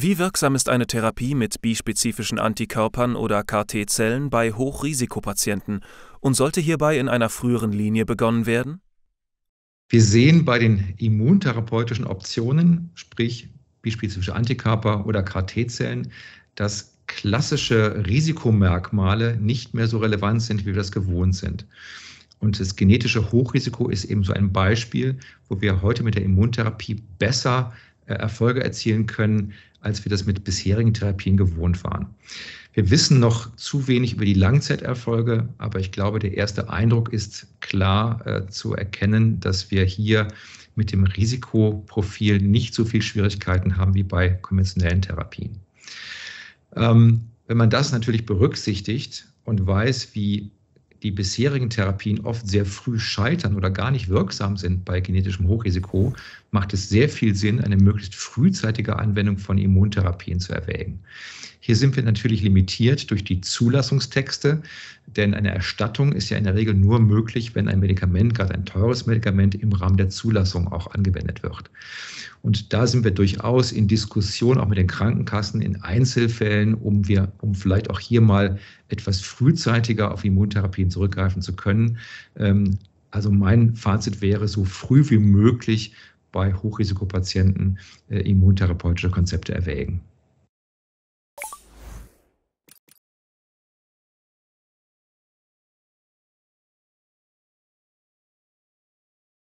Wie wirksam ist eine Therapie mit bispezifischen Antikörpern oder KT-Zellen bei Hochrisikopatienten und sollte hierbei in einer früheren Linie begonnen werden? Wir sehen bei den immuntherapeutischen Optionen, sprich bispezifische Antikörper oder KT-Zellen, dass klassische Risikomerkmale nicht mehr so relevant sind, wie wir das gewohnt sind. Und das genetische Hochrisiko ist eben so ein Beispiel, wo wir heute mit der Immuntherapie besser äh, Erfolge erzielen können, als wir das mit bisherigen Therapien gewohnt waren. Wir wissen noch zu wenig über die Langzeiterfolge, aber ich glaube, der erste Eindruck ist klar äh, zu erkennen, dass wir hier mit dem Risikoprofil nicht so viel Schwierigkeiten haben wie bei konventionellen Therapien. Ähm, wenn man das natürlich berücksichtigt und weiß, wie die bisherigen Therapien oft sehr früh scheitern oder gar nicht wirksam sind bei genetischem Hochrisiko, macht es sehr viel Sinn, eine möglichst frühzeitige Anwendung von Immuntherapien zu erwägen. Hier sind wir natürlich limitiert durch die Zulassungstexte, denn eine Erstattung ist ja in der Regel nur möglich, wenn ein Medikament, gerade ein teures Medikament, im Rahmen der Zulassung auch angewendet wird. Und da sind wir durchaus in Diskussion auch mit den Krankenkassen in Einzelfällen, um, wir, um vielleicht auch hier mal etwas frühzeitiger auf Immuntherapien zurückgreifen zu können. Ähm, also mein Fazit wäre, so früh wie möglich bei Hochrisikopatienten äh, immuntherapeutische Konzepte erwägen.